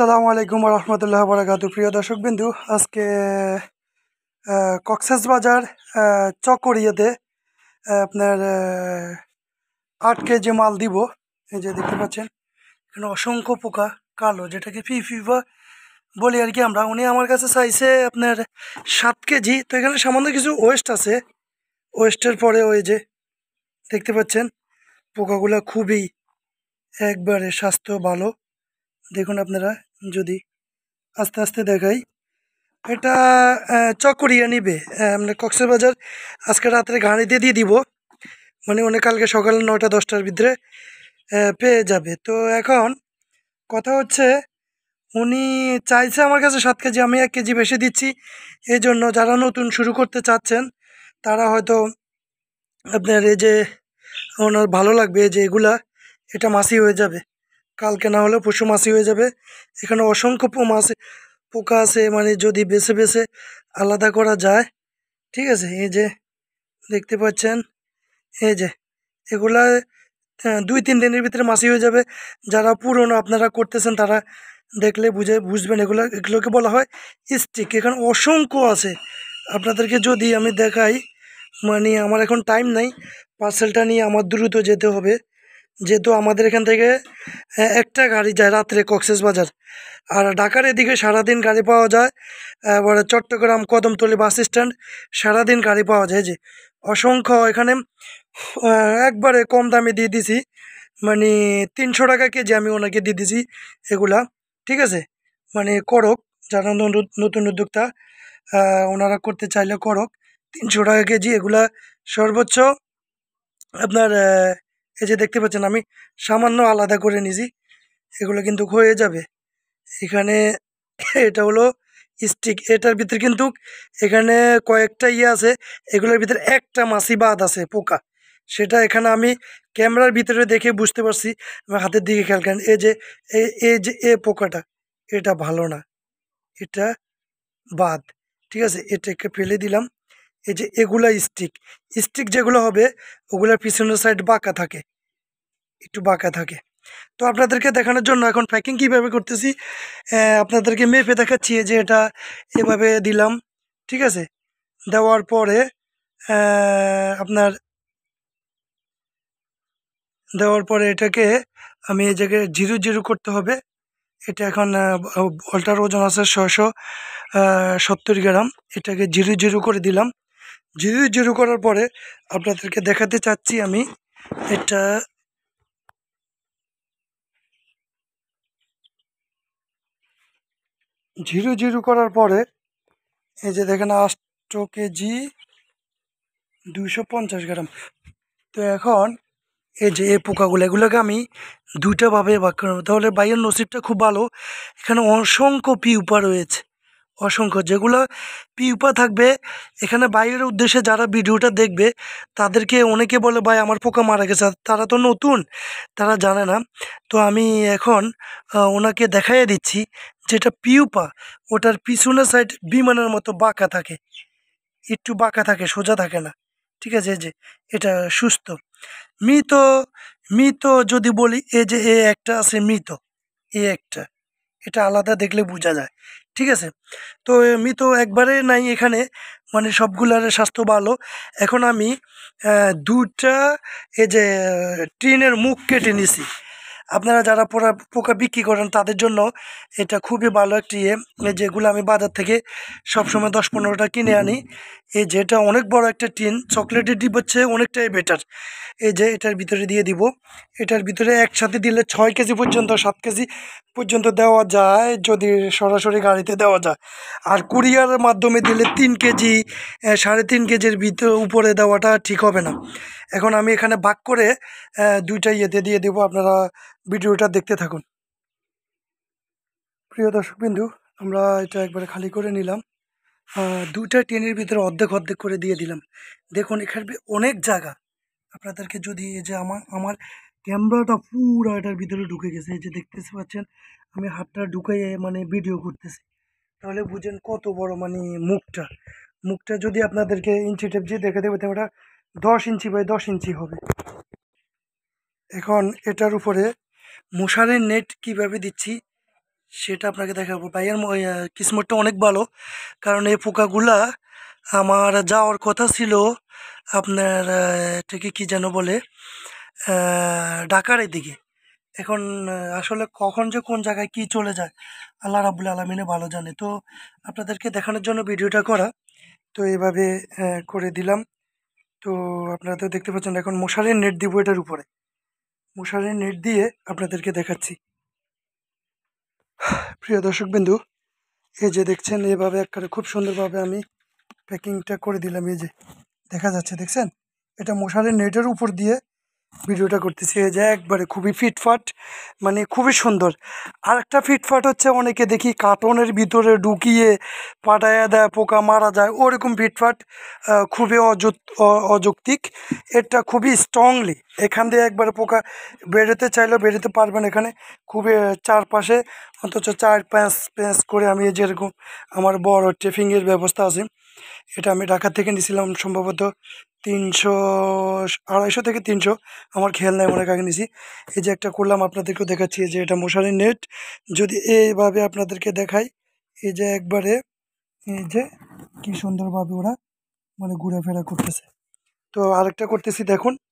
সালামু আলাইকুম রহমতুল্লাহ বরাকাতু প্রিয় দর্শক বিন্দু আজকে বাজার চকরিয়াতে আপনার আট কেজি মাল দিব এই যে দেখতে পাচ্ছেন এখানে অসংখ্য পোকা কালো যেটাকে ফি ফিফা বলি আর কি আমরা উনি আমার কাছে চাইছে আপনার সাত কেজি তো এখানে সামান্য কিছু ওয়েস্ট আছে ওয়েস্টের পরে ওই যে দেখতে পাচ্ছেন পোকাগুলো খুবই একবারে স্বাস্থ্য ভালো দেখুন আপনারা যদি আস্তে আস্তে দেখাই এটা চকরিয়া নিবে মানে কক্সবাজার আজকে রাত্রে ঘাড়িতে দিয়ে দিব মানে অনেক কালকে সকাল নটা দশটার ভিতরে পেয়ে যাবে তো এখন কথা হচ্ছে উনি চাইছে আমার কাছে সাত কেজি আমি এক কেজি বেশি দিচ্ছি এই জন্য যারা নতুন শুরু করতে চাচ্ছেন তারা হয়তো আপনার এই যে ওনার ভালো লাগবে যে এগুলা এটা মাসি হয়ে যাবে কালকে না হলে পশু মাসি হয়ে যাবে এখানে অসংখ্য মাছ পোকা আছে মানে যদি বেছে বেছে আলাদা করা যায় ঠিক আছে এই যে দেখতে পাচ্ছেন এই যে এগুলা দুই তিন দিনের ভিতরে মাসি হয়ে যাবে যারা পুরনো আপনারা করতেছেন তারা দেখলে বুঝে বুঝবেন এগুলো এগুলোকে বলা হয় স্টিক এখানে অসংখ্য আছে আপনাদেরকে যদি আমি দেখাই মানে আমার এখন টাইম নাই পার্সেলটা নিয়ে আমার দ্রুত যেতে হবে যেহেতু আমাদের এখান থেকে একটা গাড়ি যায় রাত্রে বাজার আর ঢাকার এদিকে সারাদিন গাড়ি পাওয়া যায় এবারে চট্টগ্রাম কদমতলি বাস স্ট্যান্ড সারাদিন গাড়ি পাওয়া যায় যে অসংখ্য এখানে একবারে কম দামে দিয়ে দিছি মানে তিনশো টাকা কেজি আমি ওনাকে দিয়ে দিছি এগুলা ঠিক আছে মানে করক যারা নতুন উদ্যোক্তা ওনারা করতে চাইলে করক তিনশো টাকা কেজি এগুলা সর্বোচ্চ আপনার এই যে দেখতে পাচ্ছেন আমি সামান্য আলাদা করে নিজি এগুলো কিন্তু হয়ে যাবে এখানে এটা হলো স্টিক এটার ভিতরে কিন্তু এখানে কয়েকটা ইয়ে আছে এগুলোর ভিতরে একটা মাছি বাদ আছে পোকা সেটা এখানে আমি ক্যামেরার ভিতরে দেখে বুঝতে পারছি আমার হাতের দিকে খেয়াল করেন এই যে এই যে এ পোকাটা এটা ভালো না এটা বাদ ঠিক আছে এটাকে ফেলে দিলাম এই যে এগুলা স্টিক স্টিক যেগুলো হবে ওগুলোর পিছনের সাইড বাঁকা থাকে একটু বাঁকা থাকে তো আপনাদেরকে দেখানোর জন্য এখন প্যাকিং কীভাবে করতেছি আপনাদেরকে মেপে দেখাচ্ছি যে এটা এভাবে দিলাম ঠিক আছে দেওয়ার পরে আপনার দেওয়ার পরে এটাকে আমি এই জায়গায় জিরু জিরু করতে হবে এটা এখন বলটার ওজন আছে ছয়শো সত্তর গ্রাম এটাকে জিরু জিরু করে দিলাম জিরু জিরু করার পরে আপনাদেরকে দেখাতে চাচ্ছি আমি এটা ঝিরু জিরু করার পরে এই যে দেখেন আষ্ট কেজি দুশো পঞ্চাশ গ্রাম তো এখন এই যে এ পোকাগুলো এগুলোকে আমি দুইটাভাবে ভাগ করবো তাহলে বাইয়ের নসিবটা খুব ভালো এখানে অসংখ্য পিউপা রয়েছে অসংখ্য যেগুলো পিউপা থাকবে এখানে বাইরের উদ্দেশ্যে যারা ভিডিওটা দেখবে তাদেরকে অনেকে বলে ভাই আমার পোকা মারা গেছে তারা তো নতুন তারা জানে না তো আমি এখন ওনাকে দেখাইয়া দিচ্ছি যেটা পিউপা ওটার পিছনে সাইড বিমানের মতো বাঁকা থাকে একটু বাঁকা থাকে সোজা থাকে না ঠিক আছে যে এটা সুস্থ মৃত মৃত যদি বলি এ যে এ একটা আছে মৃত এ একটা এটা আলাদা দেখলে বোঝা যায় ঠিক আছে তো আমি তো একবারে নাই এখানে মানে সবগুলার স্বাস্থ্য ভালো এখন আমি দুটা এই যে ট্রেনের মুখ কেটে নিছি আপনারা যারা পোড়া পোকা বিক্রি করেন তাদের জন্য এটা খুবই ভালো একটি ইয়ে যেগুলো আমি বাজার থেকে সবসময় দশ পনেরোটা কিনে আনি এই যেটা অনেক বড় একটা টিন চকলেটের ডিপ হচ্ছে অনেকটাই বেটার এই যে এটার ভিতরে দিয়ে দিব এটার ভিতরে একসাথে দিলে ছয় কেজি পর্যন্ত সাত কেজি পর্যন্ত দেওয়া যায় যদি সরাসরি গাড়িতে দেওয়া যায় আর কুরিয়ারের মাধ্যমে দিলে তিন কেজি সাড়ে তিন কেজির ভিতর উপরে দেওয়াটা ঠিক হবে না এখন আমি এখানে ভাগ করে দুইটা ইয়েতে দিয়ে দেবো আপনারা ভিডিওটা দেখতে থাকুন প্রিয় দর্শকবিন্দু আমরা এটা একবারে খালি করে নিলাম দুইটা টেনের ভিতরে অর্ধেক অর্ধেক করে দিয়ে দিলাম দেখুন এখানে অনেক জায়গা আপনাদেরকে যদি এই যে আমার আমার ক্যামেরাটা পুরো এটার ভিতরে ঢুকে গেছে এই যে দেখতেছি পাচ্ছেন আমি হাতটা ঢুকে মানে ভিডিও করতেছি তাহলে বুঝেন কত বড় মানে মুখটা মুখটা যদি আপনাদেরকে ইঞ্চি টেপ যে দেখে দেবে ওটা দশ ইঞ্চি বাই দশ ইঞ্চি হবে এখন এটার উপরে মশারের নেট কিভাবে দিচ্ছি সেটা আপনাকে দেখাবো ভাইয়ের কিসমতটা অনেক ভালো কারণ এই পোকাগুলা আমার যাওয়ার কথা ছিল আপনার থেকে কি যেন বলে ঢাকার দিকে এখন আসলে কখন যে কোন জায়গায় কি চলে যায় আল্লাহ রাবুল আলমিনে ভালো জানে তো আপনাদেরকে দেখানোর জন্য ভিডিওটা করা তো এভাবে করে দিলাম তো আপনারা তো দেখতে পাচ্ছেন এখন মশারির নেট দিব এটার উপরে মশারির নেট দিয়ে আপনাদেরকে দেখাচ্ছি প্রিয় দর্শক বিন্দু এই যে দেখছেন এভাবে একটা খুব সুন্দরভাবে আমি প্যাকিংটা করে দিলাম এই যে দেখা যাচ্ছে দেখছেন এটা মশারি নেটের উপর দিয়ে ভিডিওটা করতেছি এই যে একবারে খুবই ফিটফাট মানে খুবই সুন্দর আর একটা ফিটফাট হচ্ছে অনেকে দেখি কার্টনের ভিতরে ঢুকিয়ে পাটায়া দেয় পোকা মারা যায় ওরকম ফিটফাট খুবই অযৌক্তিক এটা খুবই স্ট্রংলি এখান দিয়ে একবারে পোকা বেরোতে চাইলেও বেরোতে পারবেন এখানে খুবই চারপাশে অথচ চার প্যাঁচ প্যাঁচ করে আমি যেরকম আমার বড় ট্রেফিংয়ের ব্যবস্থা আছে এটা আমি ঢাকা থেকে নিয়েছিলাম সম্ভবত তিনশো আড়াইশো থেকে তিনশো আমার খেয়াল নেই অনেক আগে নিয়েছি এই যে একটা করলাম আপনাদেরকেও দেখাচ্ছি যে এটা মশারি নেট যদি এইভাবে আপনাদেরকে দেখাই এই যে একবারে এই যে কী সুন্দরভাবে ওরা মানে ঘোরাফেরা করতেছে তো আরেকটা করতেছি দেখুন